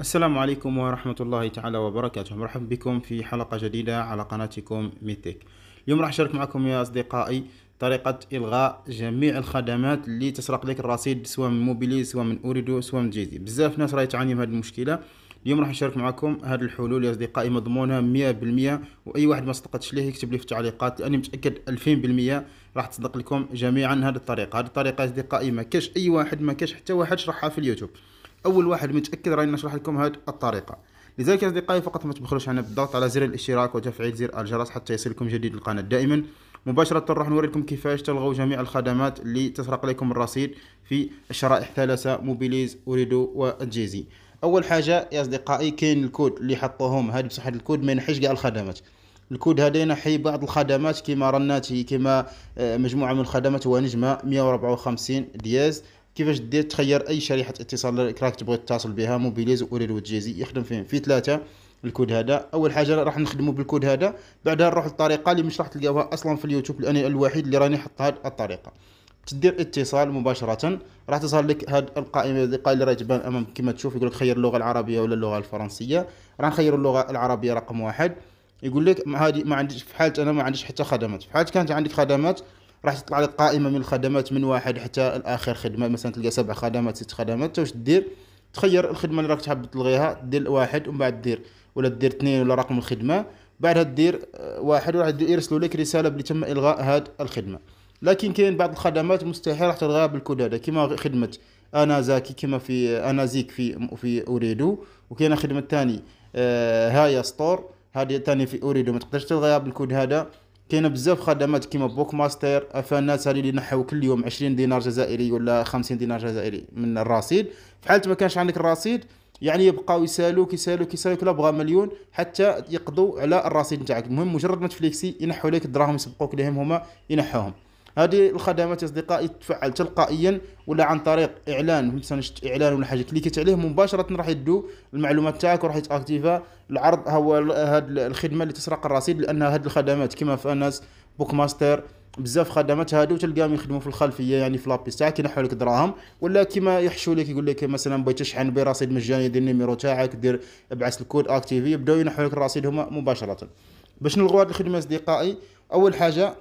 السلام عليكم ورحمة الله تعالى وبركاته مرحبا بكم في حلقة جديدة على قناتكم ميثيك اليوم راح أشارك معكم يا أصدقائي طريقة إلغاء جميع الخدمات اللي تسرق لك الرصيد سواء من موبيلي سواء من أوريدو سواء من جيزي بزاف ناس راهي تعاني من هذه المشكلة اليوم راح نشارك معكم هذه الحلول يا أصدقائي مضمونة 100% وأي واحد ما صدقتش ليه يكتب لي في التعليقات لأني متأكد ألفين بالمية راح تصدق لكم جميعا هذه الطريقة هذه الطريقة يا أصدقائي ما كاش أي واحد ما كاش حتى واحد شرحها في اليوتيوب اول واحد متاكد راني نشرح لكم هذه الطريقه لذلك يا اصدقائي فقط ما تبخلوش عنا بالضغط على زر الاشتراك وتفعيل زر الجرس حتى يصلكم جديد القناه دائما مباشره راح نوريكم كيفاش تلغوا جميع الخدمات اللي تسرق لكم الرصيد في الشرائح ثلاثه موبيليز وريدو وجيزي اول حاجه يا اصدقائي كاين الكود اللي حطوهم هذا بصح الكود ما ينحيش كاع الخدمات الكود هذا ينحي بعض الخدمات كما رناتي كما آه، مجموعه من الخدمات هو نجمه 154 دياز كيفاش دير تخير اي شريحه اتصال راك تبغي تتصل بها موبيليز واوريلو تجيزي يخدم فين في ثلاثه الكود هذا اول حاجه راح نخدمه بالكود هذا بعدها نروح للطريقه اللي مش راح تلقاوها اصلا في اليوتيوب لاني الوحيد اللي راني حط هاد الطريقه تدير اتصال مباشره راح تظهر لك هاد القائمه اللي راهي تبان امام كما تشوف يقول لك خير اللغه العربيه ولا اللغه الفرنسيه راح نخير اللغه العربيه رقم واحد يقول لك هذه ما عنديش في حالة انا ما عنديش حتى خدمات في حالة كانت عندك خدمات راح تطلع لك قائمه من الخدمات من واحد حتى الاخر خدمه مثلا تلقى سبع خدمات ست خدمات انت واش دير تخير الخدمه اللي راك تحب تلغيها دير واحد ومن بعد دير ولا دير اثنين ولا رقم الخدمه بعدها دير آه، واحد وراح يرسلوا لك رساله بلي تم الغاء هاد الخدمه لكن كاين بعض الخدمات مستحيل راح تلغاها هذا كما خدمه انا زاكي كما في آه، انا زيك في في اريدو وكاين خدمه ثاني آه، هايا ستور هذه ثاني في اريدو ما تقدرش تلغيها بالكود هذا كاين بزاف خدمات كيما بوك ماستر افاناس هادي اللي نحيو كل يوم 20 دينار جزائري ولا 50 دينار جزائري من الرصيد في حاله ما كانش عندك الرصيد يعني يبقاو يسالوك يسالوك يسالوك لا بغا مليون حتى يقضوا على الرصيد نتاعك المهم مجرد ما تفليكسي ينحوا لك الدراهم يسبقوك لهم هما ينحوهم هذه الخدمات يا اصدقائي تفعل تلقائيا ولا عن طريق اعلان مثلا اعلان ولا حاجه كليكت عليه مباشره راح يدو المعلومات تاعك وراح يتاكتيفا العرض هو هذه الخدمه اللي تسرق الرصيد لان هذه الخدمات كما في انس بوك ماستر بزاف خدمات هادو تلقاهم يخدموا في الخلفيه يعني في لابيس تاعك ينحوا لك دراهم ولا كيما يحشوا لك يقول لك مثلا بغيت تشحن برصيد مجاني دير النيميرو تاعك دير ابعث الكود اكتيفي يبداو ينحوا لك الرصيد هما مباشره باش نلغوا هذه الخدمه اصدقائي اول حاجه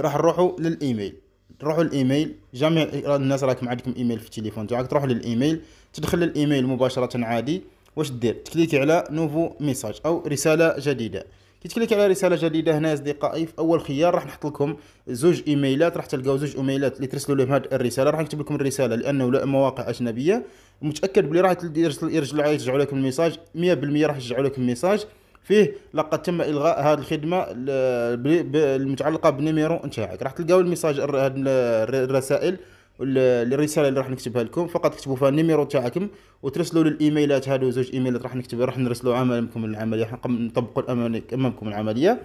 راح نروحوا للايميل تروحوا الايميل جميع الناس راكم عندكم ايميل في التليفون تاعك تروح للايميل تدخل للايميل مباشره عادي واش دير تكليكي على نوفو ميساج او رساله جديده كي تكليكي على رساله جديده هنا اصدقائي في اول خيار راح نحط لكم زوج ايميلات راح تلقاو زوج ايميلات اللي ترسلوا لهم هذه الرساله راح نكتب لكم الرساله لانه لا مواقع اجنبيه متاكد بلي راح يرجعوا لكم الميساج 100% راح يرجعوا لكم الميساج فيه لقد تم الغاء هذه الخدمه المتعلقه بنيميرو نتاعك راح تلقاو الميساج الرسائل الرساله اللي راح نكتبها لكم فقط اكتبوا فيها النيميرو تاعكم وترسلوا لي الايميلات هادو زوج ايميلات راح نكتب راح نرسلوا امامكم العمليه راح نطبقوا امامكم العمليه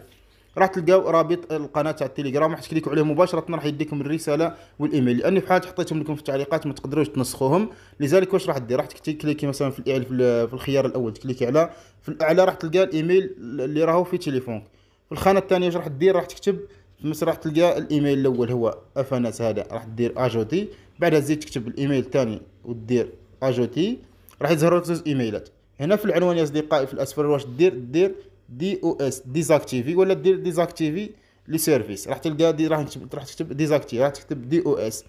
راح تلقاو رابط القناه تاع التليجرام راح تكليكوا عليه مباشره راح يديكم الرساله والايميل لاني في حاجه حطيتهم لكم في التعليقات ما تقدروش تنسخوهم لذلك واش راح دير راح تكليكي مثلا في الاعلى في الخيار الاول تكليكي على في الاعلى راح تلقى الايميل اللي راهو في تليفونك في الخانه الثانيه واش راح دير راح تكتب مثلا راح تلقى الايميل الاول هو افانات هذا راح دير اجوتي بعدها تزيد تكتب الايميل الثاني ودير اجوتي راح يظهر لك زوج ايميلات هنا في العنوان يا اصدقائي في الاسفل واش دير دير دي او اس ديزاكتيفي ولا دير ديزاكتيفي لي سيرفيس راح تلقى دي راح راح تكتب ديزاكتيف راح تكتب دي او اس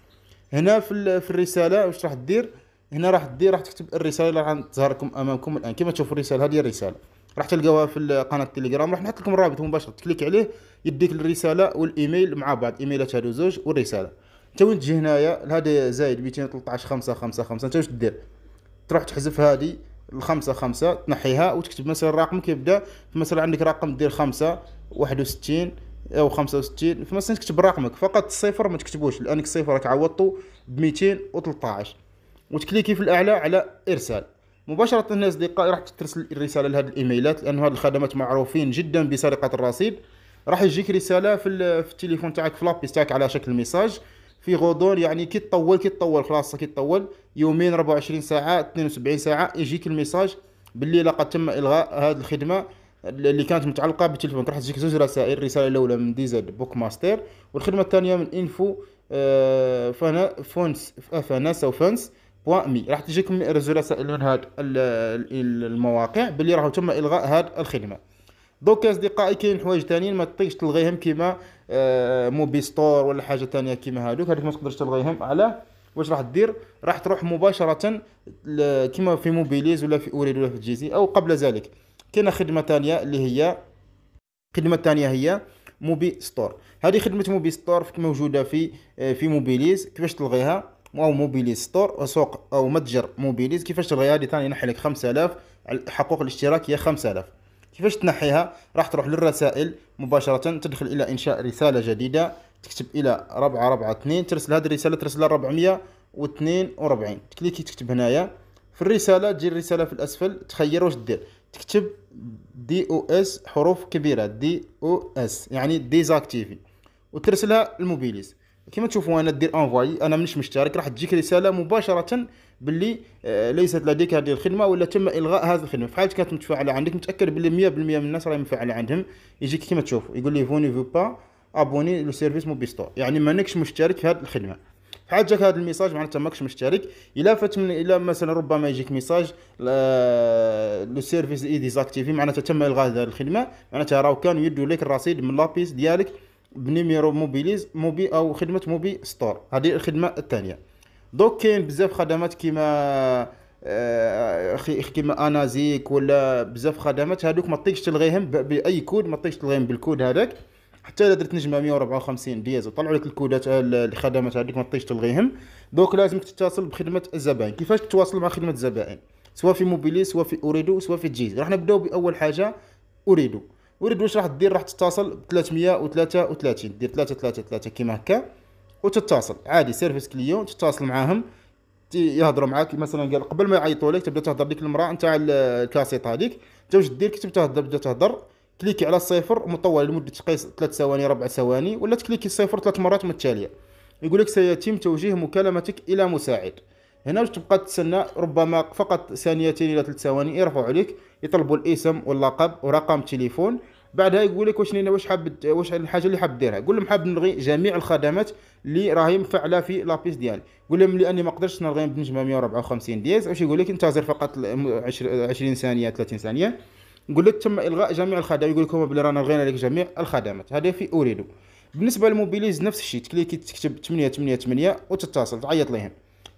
هنا في, في الرساله واش راح دير هنا راح دير راح تكتب الرساله اللي راح تظهر لكم امامكم الان كما تشوفوا الرساله هذه الرساله راح تلقاوها في قناه التليجرام راح نحط لكم الرابط مباشره تكليك عليه يديك الرساله والايميل مع بعض ايميلات هذو زوج والرساله انت وين تجي هنايا هذا زايد 213 555 انت واش دير تروح تحذف هذه الخمسة خمسة تنحيها وتكتب مثلا رقمك يبدا مثلا عندك رقم دير خمسة واحد وستين او خمسة وستين فمثلا تكتب رقمك فقط الصفر ما تكتبوش لانك الصفر راك عوضتو بميتين وتلطاعش وتكليكي في الاعلى على ارسال مباشرة الناس اصدقائي راح ترسل الرسالة لهذه الايميلات لان هذه الخدمات معروفين جدا بسرقة الرصيد راح يجيك رسالة في, في التليفون تاعك في لابيس تاعك على شكل ميساج في غضون يعني كي تطول كي تطول خلاص كي تطول يومين 24 ساعه 72 ساعه يجيك الميساج باللي لقد تم الغاء هذه الخدمه اللي كانت متعلقه بالتليفون راح تجيك زوج رسائل الرساله الاولى من ديزل بوك ماستر والخدمه الثانيه من انفو آه، فانا فونس فاناس سو فونس بوان مي راح تجيك رسائل من هاد المواقع باللي راهو تم الغاء هاد الخدمه دوك اصدقائي كاين حوايج تانيين ما تطيقش تلغيهم كيما موبي آه، ستور ولا حاجه ثانيه كيما هادوك هذوك ما تقدرش تلغيهم علاه واش راح دير راح تروح مباشره كيما في موبيليز ولا في اوريد ولا في جيزي او قبل ذلك كاينه خدمه ثانيه اللي هي الخدمه الثانيه هي موبي ستور هذه خدمه موبي ستور موجوده في آه، في موبيليز كيفاش تلغيها او موبيليز ستور او سوق او متجر موبيليز كيفاش تلغيها هذه ثاني نحي لك 5000 حقوق الاشتراك هي 5000 كيفاش تنحيها راح تروح للرسائل مباشرة تدخل إلى إنشاء رسالة جديدة تكتب إلى ربعة ربعة اثنين ترسل هذه الرسالة ترسلها ربعمية واثنين وربعين تكليكي تكتب هنايا في الرسالة تجي الرسالة في الأسفل تخير واش دير تكتب دي او اس حروف كبيرة دي او اس يعني ديزاكتيفي وترسلها الموبيليز كما تشوفوا انا دير انفواي انا مش مشترك راح تجيك رساله مباشره باللي آه، ليست لديك هذه الخدمه ولا تم الغاء هذه الخدمه في حالة كانت متفاعله عندك متاكد باللي 100% من الناس راهي مفعله عندهم يجيك كما تشوف يقول لي فوني فو با ابوني لو سيرفيس موبي ستور يعني مانكش مشترك في هذه الخدمه فحال جاك هذا الميساج معناتها ماكش مشترك الا فات من الا مثلا ربما يجيك ميساج لو سيرفيس اي ديزاكتيفي معناتها تم الغاء هذه الخدمه معناتها راهو كانوا يدوا لك الرصيد من لابيس ديالك بنيميرو موبيليز موبي او خدمه موبي ستور هذه الخدمه الثانيه دوك كاين بزاف خدمات كيما آه كيما انازيك ولا بزاف خدمات هذوك ما تطيقش تلغيهم باي كود ما تطيقش تلغيهم بالكود هذاك حتى الا درت نجمه 154 دياز وطلعوا لك الكودات الخدمات هذوك ما تطيقش تلغيهم دوك لازمك تتصل بخدمه الزبائن كيفاش تتواصل مع خدمه الزبائن سواء في موبيلي سواء في اوريدو سواء في جيز راح نبداو باول حاجه اوريدو وريد واش راح دير راح تتصل ب 333 دير 333 كيما هكا وتتصل عادي سيرفيس كليون تتصل معاهم يهضروا معاك مثلا قال قبل ما يعيطوا لك تبدا تهضر ديك المراه نتاع الكاسيط هذيك انت واش دير كي تبدا تهضر تبدا تهضر كليكي على الصفر مطول لمده تقيس 3 ثواني 4 ثواني ولا تكليكي الصفر ثلاث مرات متتاليه يقول لك سيتم توجيه مكالمتك الى مساعد هنا باش تبقى تستنى ربما فقط ثانيتين الى ثلاث ثواني يرفعوا عليك يطلبوا الاسم واللقب ورقم تليفون بعدها يقول لك واش واش حاب واش الحاجه اللي حاب ديرها قول لهم حاب نلغي جميع الخدمات اللي راهي مفعله في لابيس ديالي قول لهم لاني ما قدرتش نلغي بنجمه 154 ديز واش يقول لك انتظر فقط 20 ثانيه 30 ثانيه نقول لك تم الغاء جميع الخدمات يقول لكم بلي رانا لغينا لك جميع الخدمات هذا في اوريدو بالنسبه للموبيليز نفس الشيء تكليكي تكتب 888 وتتصل تعيط ليهم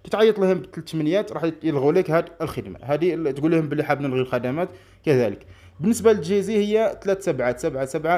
كي تعيط لهم بثلاث ثمانيات راح يلغوا لك هاد الخدمه هذه تقول لهم بلي حاب نلغي الخدمات كذلك بالنسبه للجيزي هي 3 7 7 7